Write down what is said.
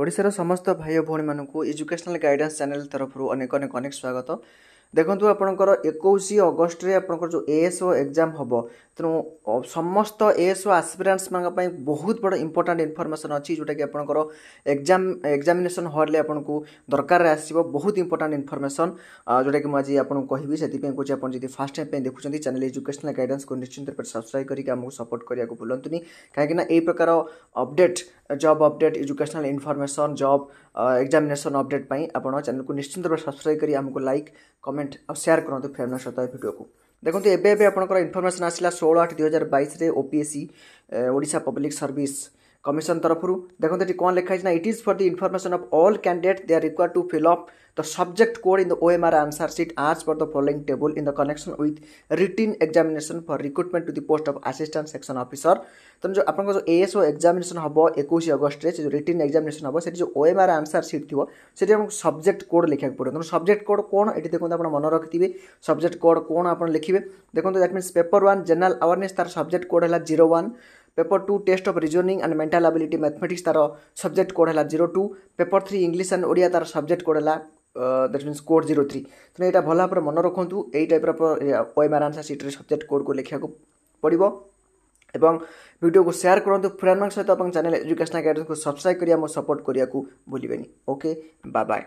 ଓଡ଼ିଶାର ସମସ୍ତ ଭାଇ ଭଉଣୀମାନଙ୍କୁ ଏଜୁକେସନାଲ୍ ଗାଇଡ଼ାନ୍ସ ଚ୍ୟାନେଲ ତରଫରୁ ଅନେକ ଅନେକ ଅନେକ ସ୍ୱାଗତ ଦେଖନ୍ତୁ ଆପଣଙ୍କର ଏକୋଇଶ ଅଗଷ୍ଟରେ ଆପଣଙ୍କର ଯେଉଁ ଏଏସ୍ଓ ଏକ୍ଜାମ୍ ହେବ ତେଣୁ ସମସ୍ତ ଏଏସ୍ ଓ ଆସ୍ପିରାନ୍ସମାନଙ୍କ ପାଇଁ ବହୁତ ବଡ଼ ଇମ୍ପୋର୍ଟାଣ୍ଟ ଇନଫର୍ମେସନ୍ ଅଛି ଯେଉଁଟାକି ଆପଣଙ୍କର ଏକ୍ଜାମ୍ ଏକ୍ଜାମିନେସନ୍ ହଲ୍ରେ ଆପଣଙ୍କୁ ଦରକାରରେ ଆସିବ ବହୁତ ଇମ୍ପୋର୍ଟାଣ୍ଟ ଇନଫର୍ମେସନ୍ ଯେଉଁଟାକି ମୁଁ ଆଜି ଆପଣଙ୍କୁ କହିବି ସେଥିପାଇଁ କହୁଛି ଆପଣ ଯଦି ଫାର୍ଷ୍ଟ ଟାଇମ୍ ପାଇଁ ଦେଖୁଛନ୍ତି ଚ୍ୟାନେଲ୍ ଏଜୁକେସନାଲ୍ ଗାଇଡାନ୍ସକୁ ନିଶ୍ଚିନ୍ତ ରୂପେ ସବସ୍କ୍ରାଇବ୍ କରିକି ଆମକୁ ସପୋର୍ଟ କରିବାକୁ ଭୁଲନ୍ତୁନି କାହିଁକିନା ଏହି ପ୍ରକାର update job update educational information job examination update ପାଇଁ ଆପଣ ଚ୍ୟାନେଲ୍କୁ ନିଶ୍ଚିନ୍ତ ରୂପେ ସବସ୍କ୍ରାଇବ୍ କରି ଆମକୁ ଲାଇକ୍ କମେଣ୍ଟ ଆଉ ସେୟାର କରନ୍ତୁ ଫ୍ରେଣ୍ଡଙ୍କ ସହିତ ଏ ଭିଡ଼ିଓକୁ ଦେଖନ୍ତୁ ଏବେ ଏବେ ଆପଣଙ୍କର ଇନଫର୍ମେସନ୍ ଆସିଲା ଷୋହଳ ଆଠ ଦୁଇ ହଜାର ବାଇଶରେ O P S C Odisha public service commission তরফর দেখুন এটি কোণ লেখা হয়েছে না it is for the information of all candidate they are require to fill up the subject code in the OMR answer sheet asks for the following table in the connection with written examination for recruitment to the post of assistant section officer तुम जो आपको जो ASO examination हम एक August जो return examination हम से जो ओएमआर आंसर सीट थी से सब्जेक्ट कोड लिखा पड़ो तुम सब्जेक्ट कोड कौन ये देखो आप मन रखिथे सब्जेक्ट कोड कौन आप लिखे देखो that mean paper one general awareness तार सब्जेक्ट कोड है zero one paper two test of reasoning and mental ability mathematics ତାର ସବଜେକ୍ଟ କୋଡ଼୍ ହେଲା zero two paper three English and Odia ତାର ସବଜେକ୍ଟ କୋଡ଼୍ ହେଲା that means code zero three ତେଣୁ ଏଇଟା ଭଲ ଭାବରେ ମନେ ରଖନ୍ତୁ ଏଇ ଟାଇପ୍ର ଓଏମ୍ଆର୍ ଆନ୍ସର୍ ସିଟ୍ରେ ସବଜେକ୍ଟ କୋଡ଼୍କୁ ଲେଖିବାକୁ ପଡ଼ିବ ଏବଂ ଭିଡ଼ିଓକୁ ସେୟାର କରନ୍ତୁ ଫ୍ରେଣ୍ଡମାନଙ୍କ ସହିତ ଏବଂ ଚ୍ୟାନେଲ୍ ଏଜୁକେସନାଲ୍ ଗାଇଡ଼େନ୍ସକୁ ସବସ୍କ୍ରାଇବ୍ କରିବା ଆମକୁ ସପୋର୍ଟ କରିବାକୁ ଭୁଲିବେନି ଓକେ ବାଏ